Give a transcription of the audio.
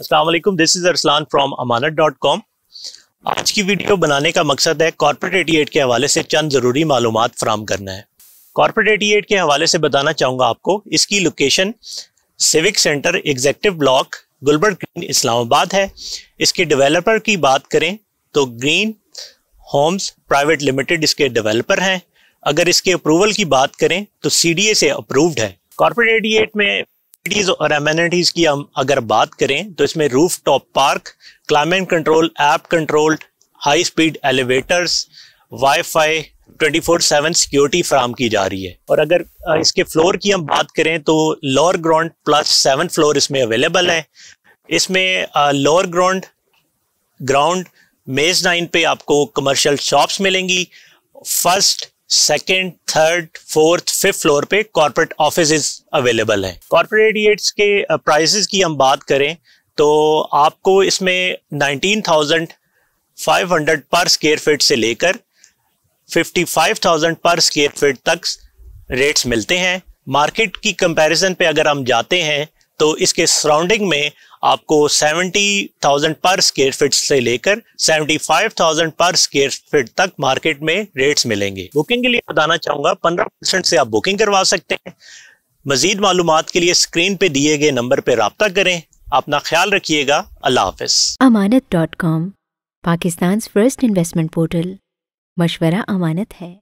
Aslam this is Arsalan from Amanat dot com आज की video बनाने का मकसद है कॉरपोरेट एट के हवाले से चंद ज़रूरी मालूम फ्राहम करना है कॉरपोरेट एट के हवाले से बताना चाहूँगा आपको इसकी location civic centre executive block Gulberg green Islamabad है इसके डेवलपर की बात करें तो ग्रीन होम्स प्राइवेट लिमिटेड इसके डेवलपर हैं अगर इसके अप्रूवल की बात करें तो सी से अप्रूव्ड है कॉरपोरेट एट में फैसिलिटीज और एमिनिटीज की हम अगर बात करें तो इसमें roof top park climate control app control high speed elevators wifi 24/7 security फ्राम की जा रही है और अगर इसके फ्लोर की हम बात करें तो lower ground plus seven floor इसमें अवेलेबल है इसमें lower ground ground mezzanine पे आपको कमर्शियल शॉप्स मिलेंगी first second third fourth fifth floor पे कॉर्पोरेट ऑफिस अवेलेबल है कॉर्पोरेट के प्राइसेस uh, की हम बात करें तो आपको इसमें 19,500 पर स्क्वेयर फीट से लेकर 55,000 पर स्क्वेयर फीट तक रेट्स मिलते हैं मार्केट की कंपैरिजन पे अगर हम जाते हैं तो इसके सराउंडिंग में आपको 70,000 पर स्क्वेयर फिट से लेकर 75,000 पर स्क्वेयर फीट तक मार्केट में रेट्स मिलेंगे बुकिंग के लिए बताना चाहूंगा 15 परसेंट से आप बुकिंग करवा सकते हैं मजीद मालूम के लिए स्क्रीन पे दिए गए नंबर पर रबता करें अपना ख्याल रखिएगा अल्लाह हाफिज Amanat dot com Pakistan first investment portal मशवरा अमानत है